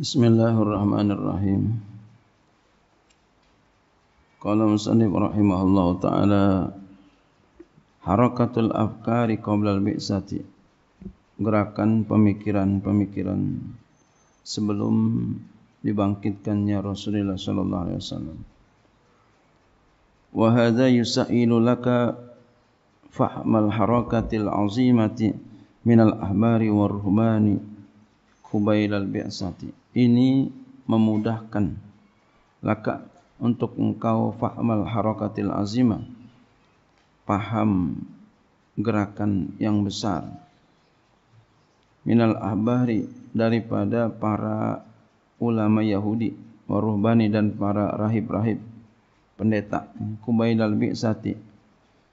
Bismillahirrahmanirrahim. Qala musannif rahimahullahu taala harakatul afkari qabla al Gerakan pemikiran-pemikiran sebelum dibangkitkannya Rasulullah sallallahu alaihi wasallam. Wa hadza yusailu laka fahmal harakatil azimati minal ahbari war rumani qabla ini memudahkan laka untuk engkau fahamal harakatil Azima, paham gerakan yang besar minal ahbari daripada para ulama Yahudi waruhbani dan para rahib-rahib pendeta kubaid al-bi'sati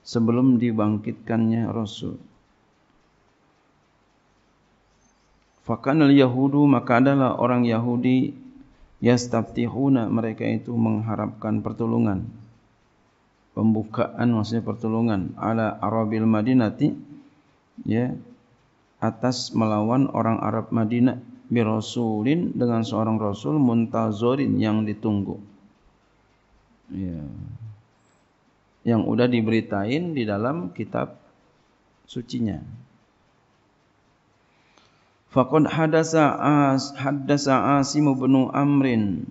sebelum dibangkitkannya Rasul Fakanal Yahudu maka adalah orang Yahudi yastaftihuna mereka itu mengharapkan pertolongan pembukaan maksudnya pertolongan ala Arabil Madinati ya atas melawan orang Arab Madinah bi rasulin dengan seorang rasul muntazorin yang ditunggu ya yang sudah diberitain di dalam kitab sucinya nya Faqad hadasa as ah, hadasa Asim Benu Amrin.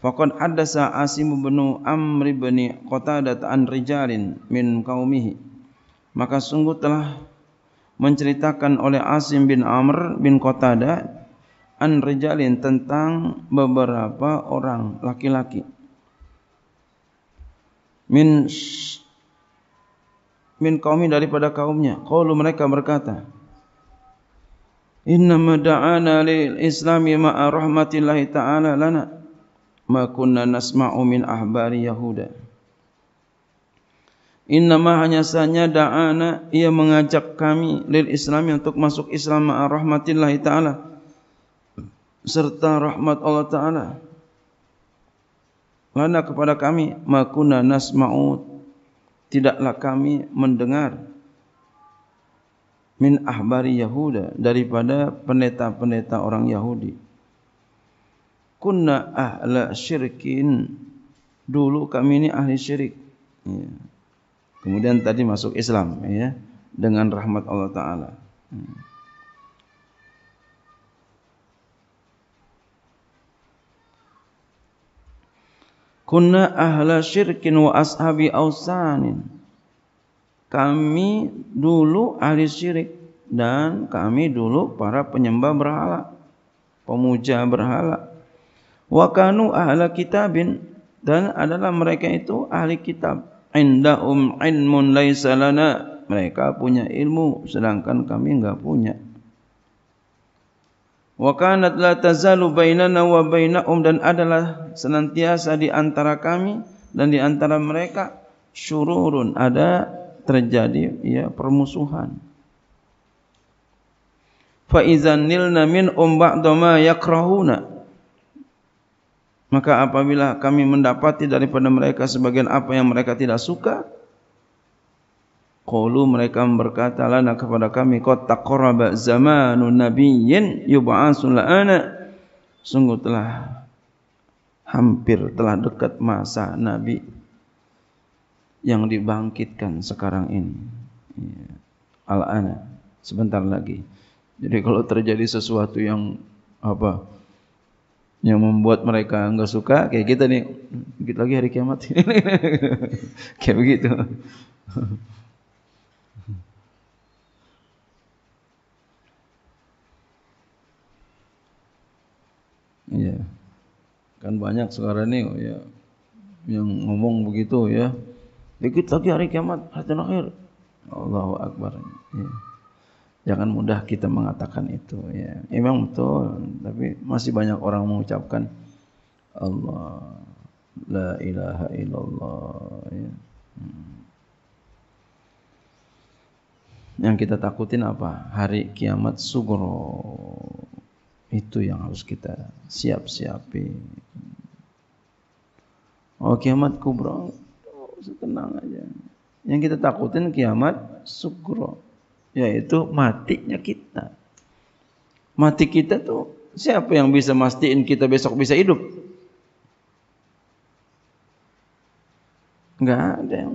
Faqad hadasa Asim Benu Amri bani Kota an rijalin min kaumih. Maka sungguh telah menceritakan oleh Asim bin Amr bin Qatadah an rijalin tentang beberapa orang laki-laki. Min min qaumi daripada kaumnya Kalau mereka berkata Inna da'ana lil islami ma'a rahmatillahi ta'ala lana ma kunna nasma'u min ahbari yahuda innama hanya sanya da'ana ia mengajak kami lil islami untuk masuk islam ma'a rahmatillahi ta'ala serta rahmat Allah ta'ala lana kepada kami ma kunna nasma'u tidaklah kami mendengar min ahbari Yahuda daripada pendeta-pendeta orang Yahudi. Kunna ahla syirkin. Dulu kami ini ahli syirik. Ya. Kemudian tadi masuk Islam ya dengan rahmat Allah Ta'ala. Ya. Kuna ahla syirkin wa ashabi awsanin kami dulu ahli syirik dan kami dulu para penyembah berhala pemuja berhala wa kanu ahla kitabin dan adalah mereka itu ahli kitab indahum ilmun laisa lana mereka punya ilmu sedangkan kami enggak punya Wa kanat la tazalu bainana wa bainahum dan adalah senantiasa di antara kami dan di antara mereka syururun ada terjadi ya permusuhan. Fa idzan nilna min umba' dama yakrahuna Maka apabila kami mendapati daripada mereka sebagian apa yang mereka tidak suka, Qulu mereka berkata lana kepada kami qad taqarraba zamanun nabiyyin yub'atsul anak. sungguh telah hampir telah dekat masa nabi yang dibangkitkan sekarang ini ya. al ana sebentar lagi jadi kalau terjadi sesuatu yang apa yang membuat mereka enggak suka kayak kita nih kita lagi hari kiamat kayak begitu kan banyak sekarang ini oh ya yang ngomong begitu ya dikit lagi hari kiamat hari akhir Allahu akbar ya. jangan mudah kita mengatakan itu ya emang betul tapi masih banyak orang mengucapkan Allah la ilaha illallah ya. Hmm. yang kita takutin apa hari kiamat sugro itu yang harus kita siap siapin Oh kiamat kubro. Tenang aja. Yang kita takutin kiamat sugro. Yaitu matinya kita. Mati kita tuh siapa yang bisa mastiin kita besok bisa hidup? Enggak ada yang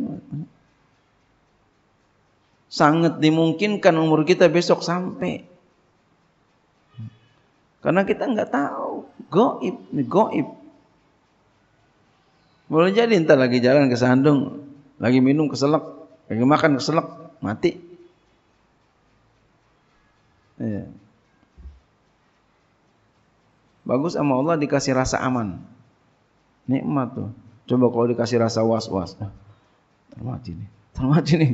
Sangat dimungkinkan umur kita besok sampai. Karena kita enggak tahu. Goib, goib. Boleh jadi entar lagi jalan ke Sandung, lagi minum keselak, lagi makan keselak, mati. Ya. Bagus sama Allah dikasih rasa aman. Nikmat tuh. Coba kalau dikasih rasa was-was. Ah, termati nih. Termati nih.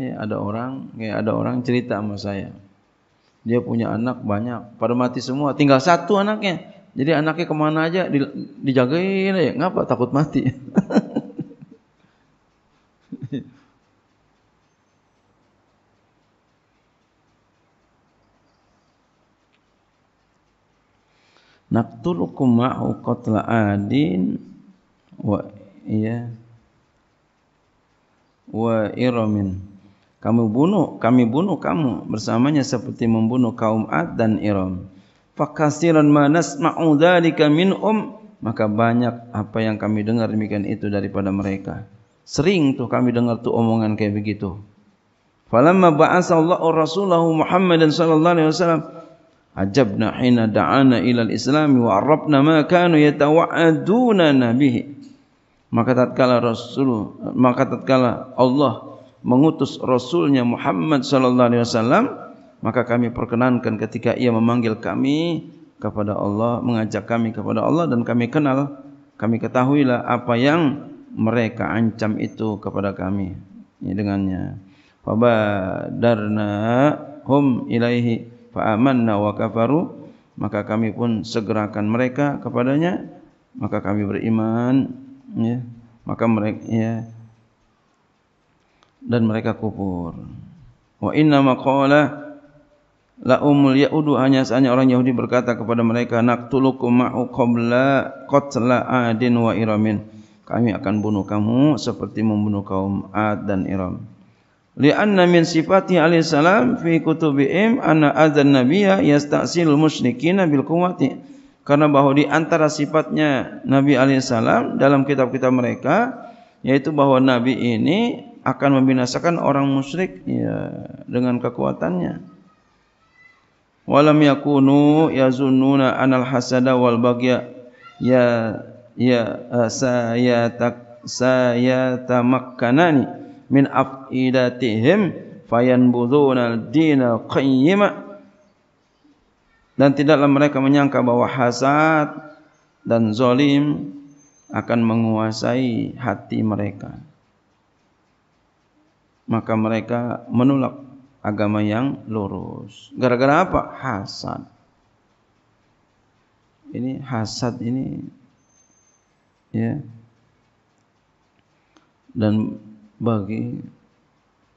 Ya, ada orang, ya ada orang cerita sama saya dia punya anak banyak pada mati semua tinggal satu anaknya jadi anaknya kemana aja di, dijagain aja ngapa takut mati Naktulukum ma'u qatla adin wa iya wa iramin kami bunuh kami bunuh kamu bersamanya seperti membunuh kaum Ad dan Iram fakasiran manas ma'udali kami um maka banyak apa yang kami dengar demikian itu daripada mereka sering tu kami dengar tu omongan kayak begitu falamma ba'asa Allah rasulahu Muhammadan sallallahu alaihi wasallam ajabna hina da'ana ila al-islam wa arrabna ma kanu yatawa'aduna nabihi maka tatkala rasul maka tatkala Allah mengutus rasulnya Muhammad sallallahu alaihi wasallam maka kami perkenankan ketika ia memanggil kami kepada Allah mengajak kami kepada Allah dan kami kenal kami ketahuilah apa yang mereka ancam itu kepada kami ini dengannya fabadarna hum ilaihi fa amanna wa kafaru maka kami pun segerakan mereka kepadanya maka kami beriman ya maka mereka ya dan mereka kufur. Wa inna maqala la umul yaudu hanya sahaja orang Yahudi berkata kepada mereka naqtulukum ma'u qabla qatla adin wa iramin. Kami akan bunuh kamu seperti membunuh kaum Ad dan Iram. Lianna min sifati alaihi salam fi kutubihim anna adzan nabiyya yastasil musyrikin bil quwwati. Karena bahwa di antara sifatnya Nabi alaihi salam dalam kitab-kitab mereka yaitu bahwa Nabi ini akan membinasakan orang musyrik ya, dengan kekuatannya. Walam yakunu yazununa anal hasada wal bagya ya ya eh, saya tak sayatak sayatamakkanani min afidatihim fayanbuduna dina qayyima dan tidaklah mereka menyangka bahwa hasad dan zalim akan menguasai hati mereka maka mereka menolak agama yang lurus. Gara-gara apa? Hasad. Ini hasad ini ya. Dan bagi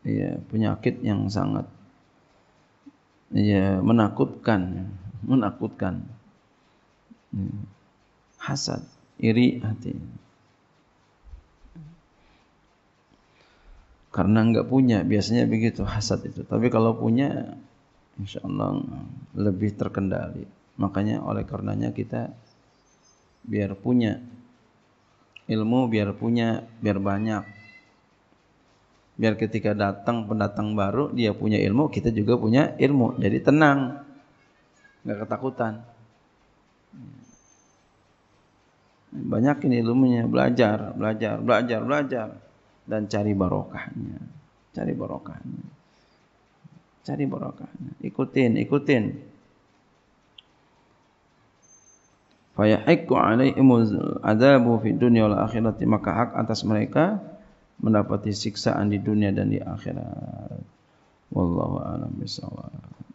ya penyakit yang sangat ya menakutkan, menakutkan. Ya. Hasad, iri hati. karena nggak punya biasanya begitu hasad itu tapi kalau punya insya Allah lebih terkendali makanya oleh karenanya kita biar punya ilmu biar punya biar banyak biar ketika datang pendatang baru dia punya ilmu kita juga punya ilmu jadi tenang nggak ketakutan banyakin ilmunya belajar belajar belajar belajar dan cari barokahnya. Cari barokahnya. Cari barokahnya. Ikutin, ikutin. Fayahiku imuz ada fi dunia wal akhirat. Maka hak atas mereka mendapati siksaan di dunia dan di akhirat. Wallahu a'lam bishawab.